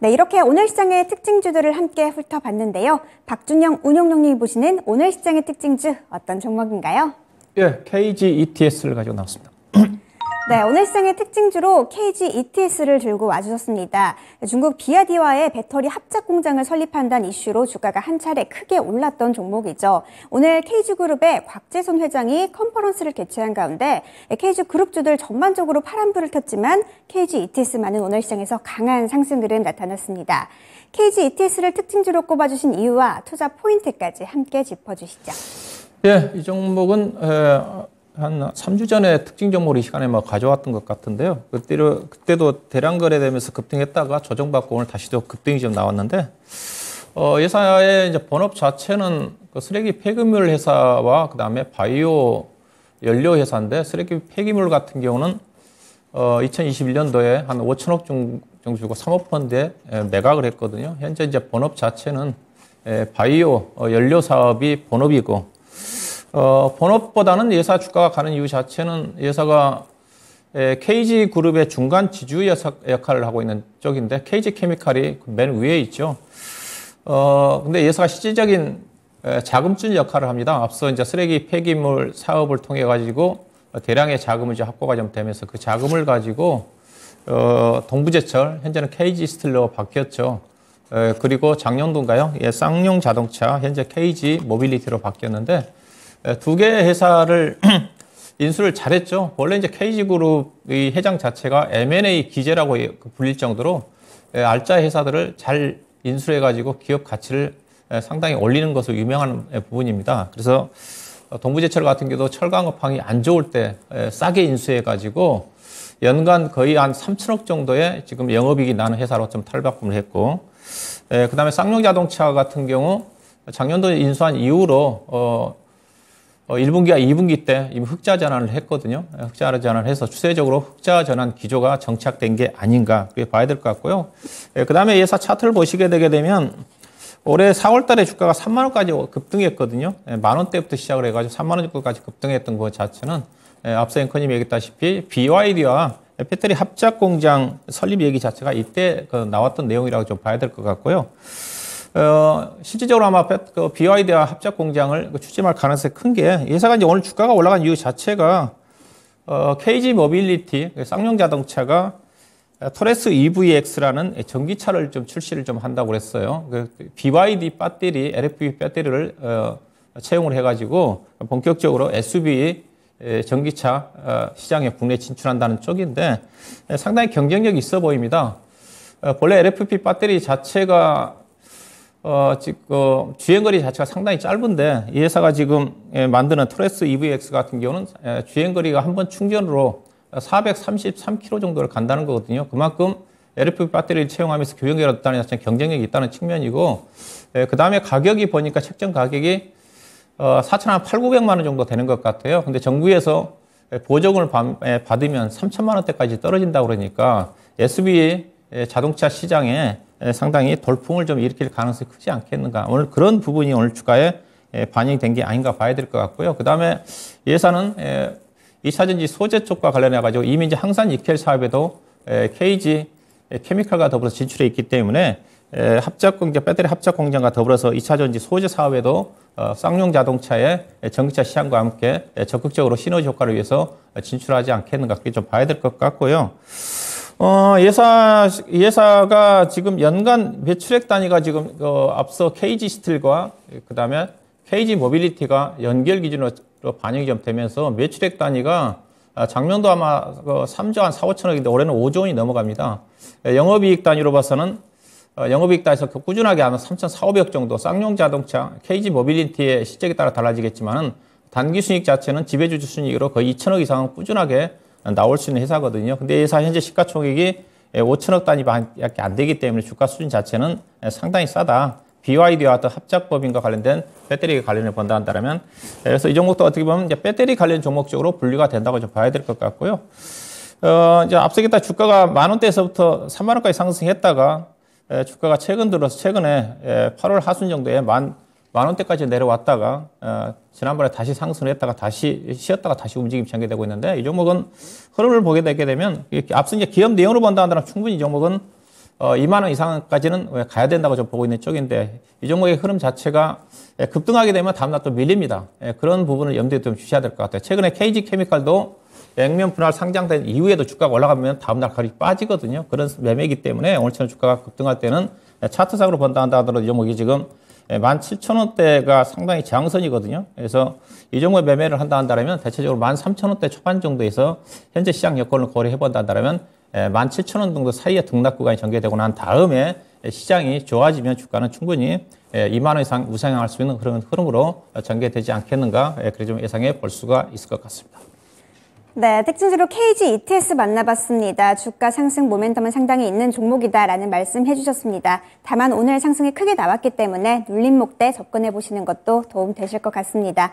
네, 이렇게 오늘 시장의 특징주들을 함께 훑어봤는데요. 박준영 운용용님이 보시는 오늘 시장의 특징주 어떤 종목인가요? 예, KGETS를 가지고 나왔습니다. 네, 오늘 시장의 특징주로 KG ETS를 들고 와주셨습니다. 중국 비아디와의 배터리 합작 공장을 설립한다는 이슈로 주가가 한 차례 크게 올랐던 종목이죠. 오늘 KG그룹의 곽재선 회장이 컨퍼런스를 개최한 가운데 KG그룹주들 전반적으로 파란불을 켰지만 KG ETS만은 오늘 시장에서 강한 상승 그름 나타났습니다. KG ETS를 특징주로 꼽아주신 이유와 투자 포인트까지 함께 짚어주시죠. 예, 이 종목은 에... 한 3주 전에 특징 정보를 이 시간에 막 가져왔던 것 같은데요. 그때로, 그때도 대량 거래되면서 급등했다가 조정받고 오늘 다시 또 급등이 좀 나왔는데, 어, 예사의 이제 본업 자체는 그 쓰레기 폐기물 회사와 그 다음에 바이오 연료 회사인데, 쓰레기 폐기물 같은 경우는 어, 2021년도에 한 5천억 정도 주고 3억 펀드에 매각을 했거든요. 현재 이제 본업 자체는 바이오 어, 연료 사업이 본업이고, 어, 본업보다는 예사 주가가 가는 이유 자체는 예사가 에, KG 그룹의 중간 지주 역할을 하고 있는 쪽인데 KG 케미칼이 맨 위에 있죠. 어, 근데 예사가 실질적인 에, 자금줄 역할을 합니다. 앞서 이제 쓰레기 폐기물 사업을 통해 가지고 대량의 자금을 이제 확보가 좀 되면서 그 자금을 가지고 어, 동부제철 현재는 KG 스틸러로 바뀌었죠. 에, 그리고 작년도인가요? 예, 쌍용 자동차 현재 KG 모빌리티로 바뀌었는데 예, 두 개의 회사를 인수를 잘했죠. 원래 이제 KG그룹의 회장 자체가 M&A 기재라고 그 불릴 정도로 예, 알짜 회사들을 잘 인수해가지고 기업 가치를 예, 상당히 올리는 것으로 유명한 부분입니다. 그래서 어, 동부제철 같은 경우도 철강업황이 안 좋을 때 싸게 인수해가지고 연간 거의 한 3천억 정도의 지금 영업이익이 나는 회사로 좀 탈바꿈을 했고, 그 다음에 쌍용 자동차 같은 경우 작년도 인수한 이후로 어, 1분기와 어, 2분기 때 이미 흑자 전환을 했거든요. 흑자 전환을 해서 추세적으로 흑자 전환 기조가 정착된 게 아닌가 그게 봐야 될 것 같고요. 예, 그 다음에 예사 차트를 보시게 되게 되면 올해 4월 달에 주가가 3만 원까지 급등했거든요. 예, 만 원대부터 시작을 해가지고 3만 원 정도까지 급등했던 것 그 자체는 예, 앞서 앵커님 얘기했다시피 BYD와 배터리 합작 공장 설립 얘기 자체가 이때 그 나왔던 내용이라고 좀 봐야 될 것 같고요. 어, 실질적으로 아마 그 BYD와 합작 공장을 그 추진할 가능성이 큰 게 예사가 이제 오늘 주가가 올라간 이유 자체가 어, KG 모빌리티 그 쌍용 자동차가 토레스 어, EVX라는 전기차를 좀 출시를 좀 한다고 그랬어요. 그 BYD 배터리, LFP 배터리를 어, 채용을 해가지고 본격적으로 SUV 전기차 어, 시장에 국내 진출한다는 쪽인데 상당히 경쟁력이 있어 보입니다. 어, 본래 LFP 배터리 자체가 어, 지금 그 주행거리 자체가 상당히 짧은데 이 회사가 지금 예, 만드는 트레스 EVX 같은 경우는 예, 주행거리가 한 번 충전으로 433km 정도를 간다는 거거든요. 그만큼 LFP 배터리를 채용하면서 교정기가 있다는 자체는 경쟁력이 있다는 측면이고 예, 그 다음에 가격이 보니까 책정 가격이 4천 어, 8,900만 원 정도 되는 것 같아요. 근데 정부에서 보조금을 받으면 3천만 원대까지 떨어진다 그러니까 SB 자동차 시장에 상당히 돌풍을 좀 일으킬 가능성이 크지 않겠는가. 오늘 그런 부분이 오늘 주가에 반영된 게 아닌가 봐야 될 것 같고요. 그 다음에 예산은 2차전지 소재 쪽과 관련해가지고 이미 이제 항산 니켈 사업에도 KG 케미칼과 더불어 진출해 있기 때문에 합작공장, 배터리 합작공장과 더불어서 2차전지 소재 사업에도 어, 쌍용 자동차의 전기차 시장과 함께 적극적으로 시너지 효과를 위해서 진출하지 않겠는가 그게 좀 봐야 될 것 같고요. 어, 예사, 예사가 지금 연간 매출액 단위가 지금 어, 앞서 KG 스틸과 그 다음에 KG 모빌리티가 연결 기준으로 반영이 좀 되면서 매출액 단위가 아, 작년도 아마 3조 그 한 4, 5천억인데 올해는 5조 원이 넘어갑니다. 예, 영업이익 단위로 봐서는 어, 영업이익 단위에서 그 꾸준하게 아마 3,400억 정도 쌍용 자동차, KG 모빌리티의 실적에 따라 달라지겠지만은 단기 순익 자체는 지배주주 순익으로 거의 2천억 이상은 꾸준하게 나올 수 있는 회사거든요. 근데 회사 현재 시가총액이 5천억 예, 단위밖에 안 되기 때문에 주가 수준 자체는 예, 상당히 싸다. BYD와 어 합작법인과 관련된 배터리 관련을 본다한다면 예, 그래서 이 종목도 어떻게 보면 이제 배터리 관련 종목 적으로 분류가 된다고 좀 봐야 될 것 같고요. 어, 이제 앞서겠다 주가가 만 원대에서부터 3만 원까지 상승했다가 주가가 최근 들어서 최근에 에, 8월 하순 정도에 만만 원대까지 내려왔다가 어, 지난번에 다시 상승을 했다가 다시 쉬었다가 다시 움직임 이 전개되고 있는데 이 종목은 흐름을 보게 되게 되면 앞서 이제 기업 내용으로 본다면 충분히 이 종목은 어, 2만 원 이상까지는 가야 된다고 좀 보고 있는 쪽인데 이 종목의 흐름 자체가 예, 급등하게 되면 다음날 또 밀립니다. 예, 그런 부분을 염두에 좀 주셔야 될 것 같아요. 최근에 KG 케미칼도 액면 분할 상장된 이후에도 주가가 올라가면 다음날 가격이 빠지거든요. 그런 매매이기 때문에 오늘처럼 주가가 급등할 때는 예, 차트상으로 본다 한다 하더라도 이 종목이 지금 17,000원대가 예, 상당히 저항선이거든요. 그래서 이 정도 매매를 한다 한다면 대체적으로 13,000원대 초반 정도에서 현재 시장 여건을 고려해 본다 한다면 17,000원 예, 정도 사이에 등락 구간이 전개되고 난 다음에 시장이 좋아지면 주가는 충분히 2만 예, 원 이상 우상향할 수 있는 그런 흐름으로 전개되지 않겠는가 그렇게 좀 예상해 볼 수가 있을 것 같습니다. 네, 특징적으로 KG ETS 만나봤습니다. 주가 상승 모멘텀은 상당히 있는 종목이다라는 말씀해 주셨습니다. 다만 오늘 상승이 크게 나왔기 때문에 눌림목대 접근해 보시는 것도 도움 되실 것 같습니다.